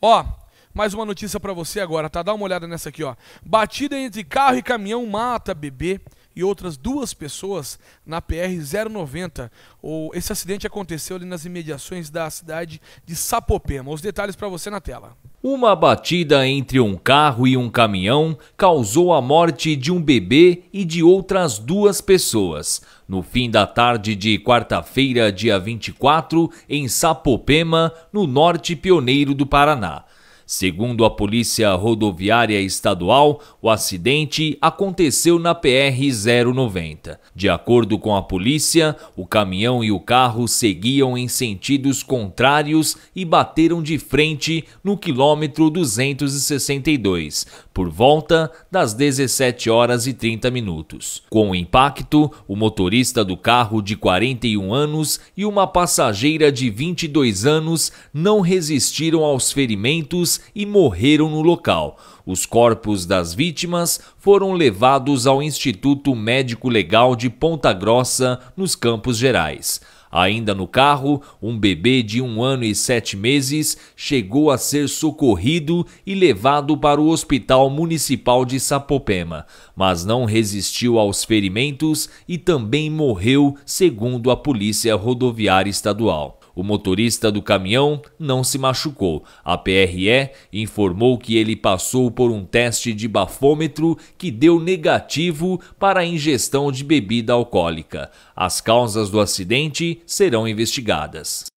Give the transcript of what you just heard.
Ó, mais uma notícia para você agora, tá? Dá uma olhada nessa aqui, ó. Batida entre carro e caminhão mata bebê e outras duas pessoas na PR 090. Ou esse acidente aconteceu ali nas imediações da cidade de Sapopema. Os detalhes para você na tela. Uma batida entre um carro e um caminhão causou a morte de um bebê e de outras duas pessoas. No fim da tarde de quarta-feira, dia 24, em Sapopema, no norte pioneiro do Paraná. Segundo a Polícia Rodoviária Estadual, o acidente aconteceu na PR-090. De acordo com a polícia, o caminhão e o carro seguiam em sentidos contrários e bateram de frente no quilômetro 262, por volta das 17 horas e 30 minutos. Com o impacto, o motorista do carro de 41 anos e uma passageira de 22 anos não resistiram aos ferimentos e morreram no local. Os corpos das vítimas foram levados ao Instituto Médico Legal de Ponta Grossa, nos Campos Gerais. Ainda no carro, um bebê de um ano e sete meses chegou a ser socorrido e levado para o Hospital Municipal de Sapopema, mas não resistiu aos ferimentos e também morreu, segundo a Polícia Rodoviária Estadual. O motorista do caminhão não se machucou. A PRE informou que ele passou por um teste de bafômetro que deu negativo para a ingestão de bebida alcoólica. As causas do acidente serão investigadas.